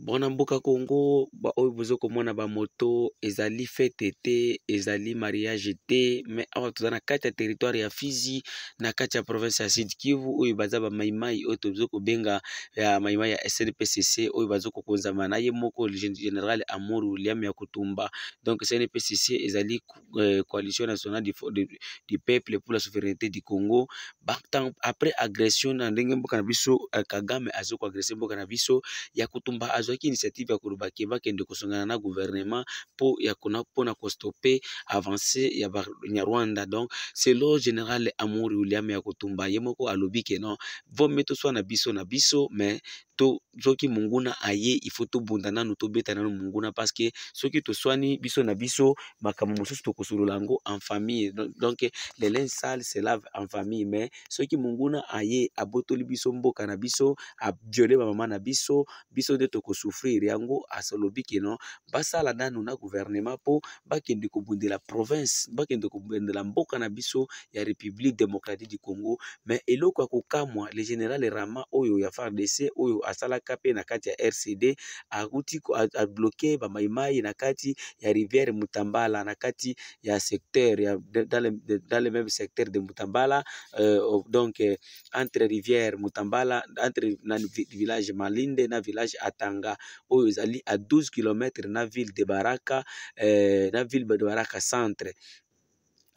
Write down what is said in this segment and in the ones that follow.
mpona mboka congo oyo boza komona bamoto ezali fete te ezali mariage te me awa toza na kati ya territoire ya fizi na kati ya province ya sud kivu oyo baza bamaimai oyo toza kobenga ya maimai ya snpcc oyo baza kokonzama na ye moko general amour william ya kotumba donc snpcc ezali euh, coalition nationale du peuple pour la souveraineté du congo après agression na ndenge mboka na biso euh, kagame aza koagresse mboka na biso ya kotumba azwa bazwaki initiative ya kolobakebake nde kosongana na guvernema po ya mpona kostope avance ya banyarwanda donc selo général amouri william ya kotumba ye moko alobi ke non vome tozwa na biso na biso mais to soki monguna aye ifo tobunda nanu tobeta nanu monguna parceke soki toswani biso na biso makambo mosusu tokosolola yango en famille donc le linge sale se lave en famille mais soki monguna aye abotoli biso mboka na biso aviole bamama na biso biso nde tokosouffrir yango asalobi keno basala nanu na gouvernement mpo bakende kobundela province bakende kobundela mboka na biso ya république démocratique du congo mais eloko ya kokamwa le général rama oyo ya fardc oyo asalaka pe na kati ya RCD akuti abloke à na kati ya rivière Mutambala na kati ya secteur ya dans le, dans le même secteur de Mutambala euh, donc euh, entre rivière Mutambala entre le village Malinde na village Atanga oyo ezali à 12 km na ville de Baraka euh, na ville de Baraka centre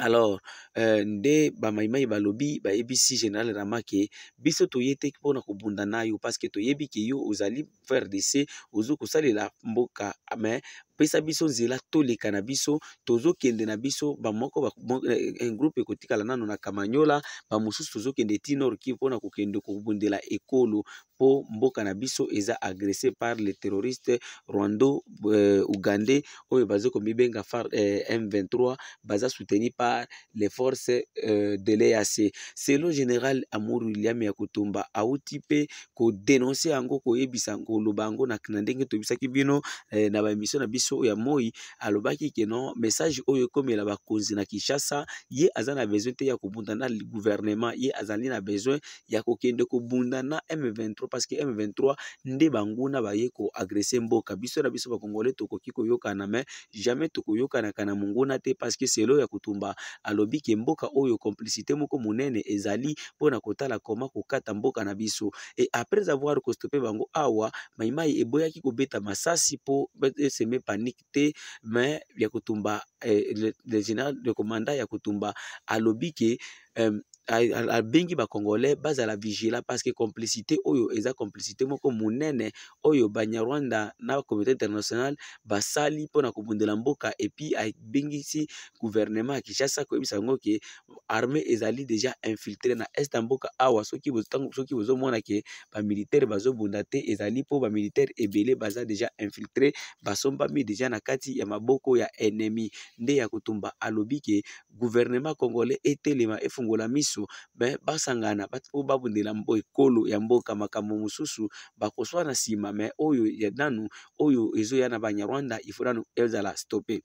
alors euh, nde bamaimai balobi bayebisi général ramake biso toye te mpona kobunda na yo parceke toyebi ke yo ozali frere de se ozwi kosalela mboka me pesa biso nzela toleka na biso tozokende na biso bamoko eh, groupe ekotikala nano na kamanyola bamosusu tozokende ti nord kive mpona kokende kobundela ekolo mpo mboka na biso eza agresse par le terroriste rwando euh, ugandais oyo baza komibenga far euh, m23 baza soutenu par les forces euh, de l'eac selon général amour william ya kotumba auti mpe kodénonse yango koyebisa koloba yango na ndenge tobisaki bino eh, na baemission na biso biso oyo ya moi alobaki ke non message oyo ekomela bakonzi na kinshasa ye aza na besoin te ya kobunda na gouvernement ye azali na besoin ya kokende kobunda na m23 parce que m23 nde banguna baye koagrese mboka biso na biso bakongole tokoki koyokana me jamais tokoyokanaka na monguna te parce que selo ya kotumba alobi ke mboka oyo complicité moko monene ezali mpona kotala koma kokata mboka na biso e après avoir kostope bango awa maimai eboyaki kobeta masasi mpo eseme panique te me ya kotumba eh, le, le général de commandant ya kotumba alobi ke um, abengi bacongolais bazala vigila parceke complicité oyo eza complicité moko monene oyo banyarwanda na communauté internationale basali mpona kobundela mboka epi abengisi guvernema ya kinshasa koyebisa bango ke arme ezali deja infiltre na este ya mboka awa soki bozomona ke bamilitaire bazobunda te ezali mpo bamilitaire ebele baza deja infiltre basombami deja na kati ya maboko ya ennemi nde ya kotumba alobi ke guvernema congolais etelema efungola miso biso me basangana po babundela ekolo ya mboka makambo mosusu bakoswa na nsima me oyo ya nanu oyo ezoya na banyarwanda ifo nanu ezala stope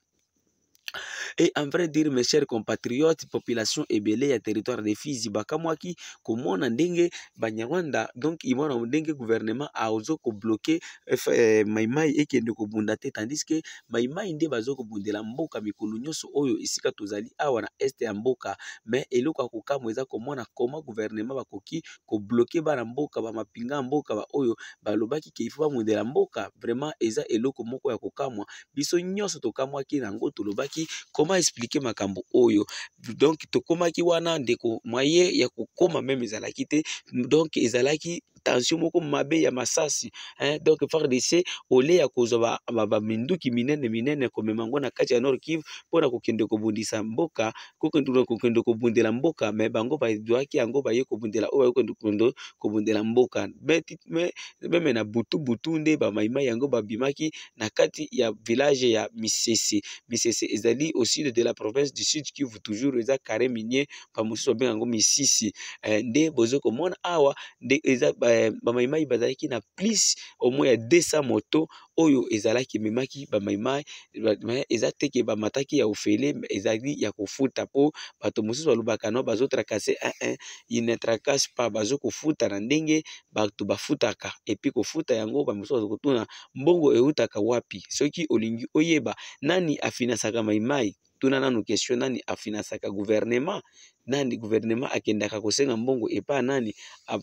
et en vrai dire mes chers compatriotes population ebele ya territoire de fizi bakamwaki komona ndenge banyarwanda donc imona ndenge gouvernement azo kobloke eh, maimai ekende kobunda te tandis ke maimai nde baza kobundela mboka mikolo nyonso oyo esika tozali awa na este ya mboka me eloko ya kokamwa eza komona koma gouvernement bakoki kobloke bana mboka bamapinga ya mboka baoyo balobaki ke ifo bamundela mboka vraiment eza eloko moko ya kokamwa biso nyonso tokamwaki na yango tolobaki tokomaki koma explike makambo oyo donk tokomaki wana ndeko moye ya kokoma meme ezalaki te donk ezalaki tension moko mabe ya masasi eh, donc FARDC oleya kozwa baminduki minene minene komema yango na kati ya Nord Kivu mpona kokende kobundisa mboka kokende kobundela mboka me bango bazwaki yango baye kobundela oyo bakende kobundela mboka meme na butu butu nde bamaimai yango babimaki na kati ya village ya misese misese ezali au sud de la province du sud kivu toujours eza carré minier bamosusu babenga yango misisi eh, nde bozo komona awa nde eza Eh, bamaimai bazalaki na plus omoi ya 200 moto oyo ezalaki ememaki bamaimai eza te ke bamataki ya ofele ezali ya kofuta mpo bato mosusu balobaka no bazotrakase aa inetracase pa bazokofuta na ndenge bato bafutaka epi kofuta yango bamosusu bazokotuna mbongo eutaka wapi soki olingi oyeba nani afinasaka maimai tuna nanu question nani afinansaka guvernema nani guvernema akendaka kosenga mbongo epa nani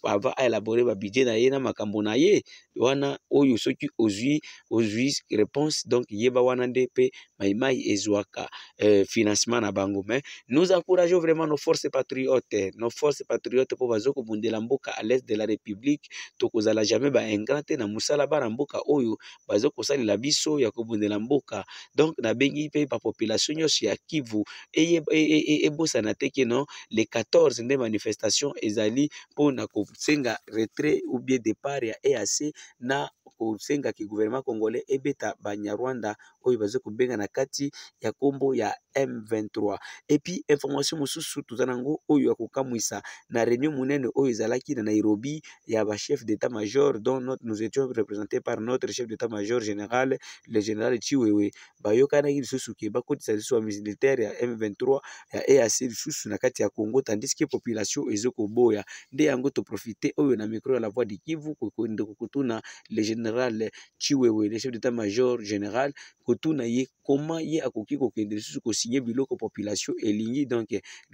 ava aelabore babudget na ye na makambo na ye wana oyo soki ozwi ozwi réponse donc yeba wana nde mpe maimai ezwaka eh, financement na bango mais nous encourageons vraiment nos forces patriotes nos forces patriotes mpo baza kobundela mboka à l'est de la république tokozala jamais baingra te na mosala bana mboka oyo baza kosalela biso ya kobundela mboka donc nabengi mpe bapopulation nyonso ya kivu ebosana e, e, e, e, e te keno le 14 nde manifestation ezali mpona kosenga retrait ou bien départ ya EAC na kosengaki guvernema congolais ebeta banyarwanda oyo baza kobenga na kati ya nkombo ya m23 epi information mosusu toza nango oyo ya kokamwisa na réunion monene oyo ezalaki na nairobi ya bachef d'état major dont notre, nous étions représentés par notre chef d'état major général le général chiwewe bayokanaki lisusu ke bakotisa lisusu bamilitaire ya m23 ya eac lisusu na kati ya congo tandiske population ezokoboya nde yango toprofite oyo na micro ya la voix de kivu kokende kokotuna le général general chiwewele chef d'état major général kotuna ye koma ye akoki kokende lisusu kosinye biloko population elingi donc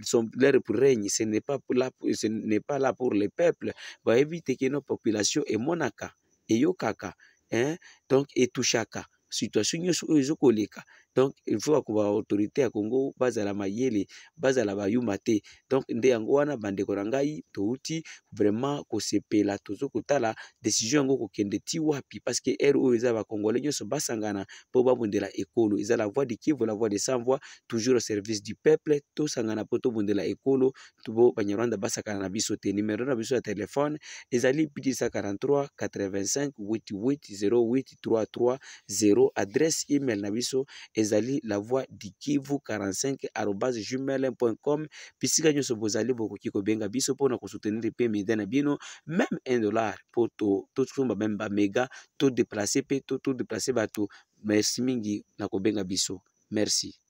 son leur règne ce n'est pas là ce n'est pas là pour le peuple bayebi te keno population emonaka eyokaka hein donc etushaka situation nyonso oyo ezokoleka donc ilfaut ko baautorité ya congo bazala mayele bazala bayuma te donc nde yango wana bandeko na ngai touti vraiment kosepela tozo kotala desizio yango kokende ti wapi parceke ere oyo eza bakongolais nyonso basangana mpo babundela ekolo eza la voix de kivu la voix de sans voix toujours au service du peuple tosangana mpo tobundela ekolo mpo banyarwanda basakana na biso te numero na biso ya telefone ezali bidisa 43 85 88 08 33 0 adresse email na biso ezali la voix du kivu 45 arobas gmail com bisika nyonso bozali bokoki kobenga biso mpona kosoutenir mpe media na bino meme 1 dollar mpo tosomba meme bamega todeplace mpe todeplace bato merci mingi na kobenga biso merci